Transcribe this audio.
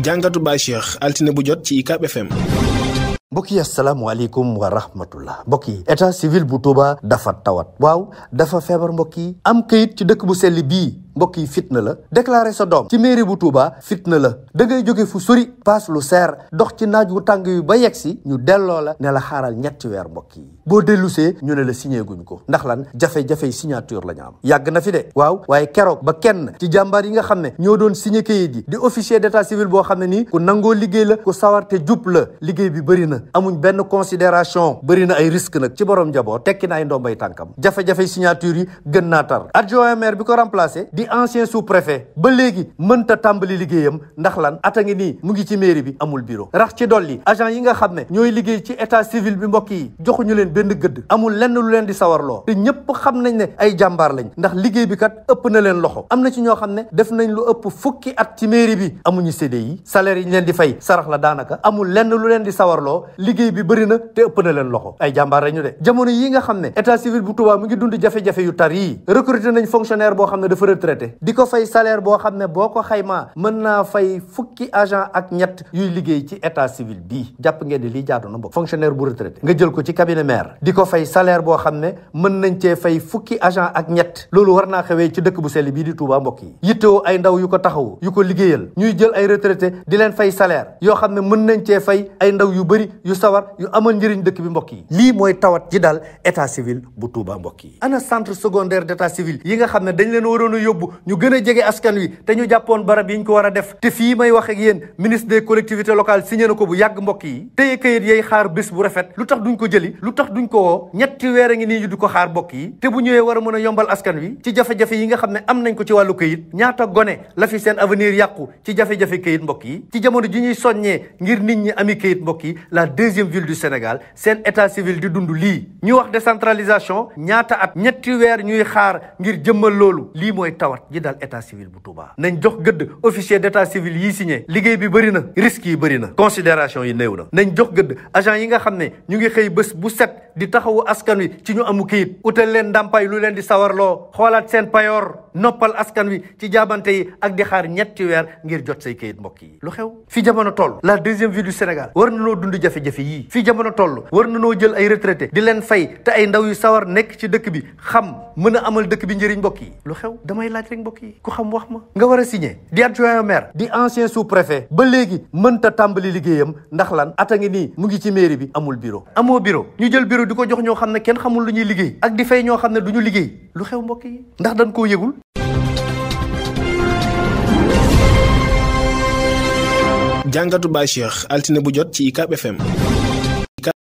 jàngatu Baye Cheikh altine bu jot ci UCAB FM. mbokk yi asalaamaaleykum wa rahmatullah mbokk yi état bu Touba dafa tawat waaw dafa feebar mbokk yi am kayit ci dëkk bu selli bii. mbokk yi fitna la déclarer sa doom ci mairie bu Touba fitna la da ngay jóge fu sori paas lu seer dox ci naaj wu tàng yu ba yegg si ñu delloo la ne la xaaral ñetti weer mbokk yi boo dellusee ñu ne la signé guñ ko ndax lan jafe-jafe signature la ñu am yàgg na fi de waaw waaye keroog ba kenn ci jàmbaar yi nga xam ne ñoo doon signé kayit yi di officier d'état civil boo xam ne nii ku nangoo liggéey la ku sawar te jub la liggéey bi bëri na amuñ benn considération bëri na ay risque nag ci borom njaboot tekki na ay ndombay tànkam jafe-jafe yi gën naa tar adjoint bi ko remplacé di ancien sous-préfet ba léegi liggéeyam ndax lan ata ngi nii mu ngi ci mairie bi amul bureau rax ci dolli agent yi nga xam ne ñooy liggéey ci état civil bi mbokk yi joxuñu leen benn gëdd amul lenn lu leen di sawarloo ñëpp xam nañ ne ay jàmbaar lañ ndax liggéey bi kat ëpp na leen loxo am na ci ñoo xam ne def nañ lu ëpp fukki at ci mairie bi amuñu CDI salaire yi ñu leen di fay sarax la daanaka amul lenn lu leen di sawarloo liggéey bi bëri na te ëpp na leen ay jàmbaar lañu de jamono yi nga xam ne état civil bu Tuubaa mu ngi dund jafe-jafe yu tar yi recruté fonctionnaire boo xam ne dafa retraité retraité di ko fay salaire boo xam ne boo ko xaymaa mën na fay fukki agent ak ñett yuy liggéey ci état civil bii jàpp ngeen ni lii jaadu na mbokk fonctionnaire bu retraité nga jël ko ci cabinet maire di ko fay salaire boo xam ne mën nañ cee fay fukki agent ak ñett loolu war naa xewee ci dëkk bu sell bii di Touba mbokk yi yittewoo ay ndaw yu ko taxawu yu ko liggéeyal ñuy jël ay retraité di leen fay salaire yoo xam ne mën nañ cee fay ay ndaw yu bëri yu sawar yu amal njëriñ dëkk bi mbokk yi lii mooy tawat ji daal état bu Touba mbokk yi yóbbu ñu gën a jege askan wi te ñu jàppoon barab yi ñu ko war a def te fii may wax ak yéen ministre des collectivités locales signé na ko bu yàgg mbokk yi téye kayit yay xaar bés bu rafet lu tax duñ ko jëli lu tax duñ ko woo ñetti weer a ngi nii ñu di ko xaar mbokk yi te bu ñëwee war a mën a yombal askan wi ci jafe-jafe yi nga xam ne am nañ ko ci wàllu kayit ñaata gone la fi seen avenir yàqu ci jafe-jafe kayit mbokk yi ci jamono ji ñuy soññee ngir nit ñi ami kayit mbokk yi la deuxième ville du Sénégal seen état civil di dund lii ñu wax décentralisation ñaata at ñetti weer ñuy xaar ngir jëmmal tawat ji daal état civil bu Touba nañ jox gëdd officier d' état civil yi signé liggéey bi bëri na risques yi bëri na considération yi néew na nañ jox gëdd agent yi nga xam ne ñu ngi xëy bës bu set di taxawu askan wi ci ñu amu kayit utal leen ndàmpaay lu leen di sawarloo xoolaat seen payoor noppal askan wi ci jaabante yi ak di xaar ñetti weer ngir jot say kayit mbokk yi lu xew fi jamono toll la deuxième ville du Sénégal war na noo dund jafe-jafe yii fi jamono toll war na noo jël ay retraité di leen fay te ay yu sawar nekk ci dëkk bi xam mën a amal dëkk bi njëriñ mbokk yi laaj rek mbokk yi ku xam wax ma nga war a signé di adjoint au maire di ancien sous préfet ba léegi mënta tàmbali liggéeyam ndax lan ata ngi nii mu ngi ci mairie bi amul bureau amoo bureau ñu jël bureau di ko jox ñoo xam ne kenn xamul lu ñuy liggéey ak di fay ñoo xam ne du ñu liggéey lu xew mbokki yi ndax dañ koo yëgul jàngatu Baye Cheikh altine bu jot ci UCAB FM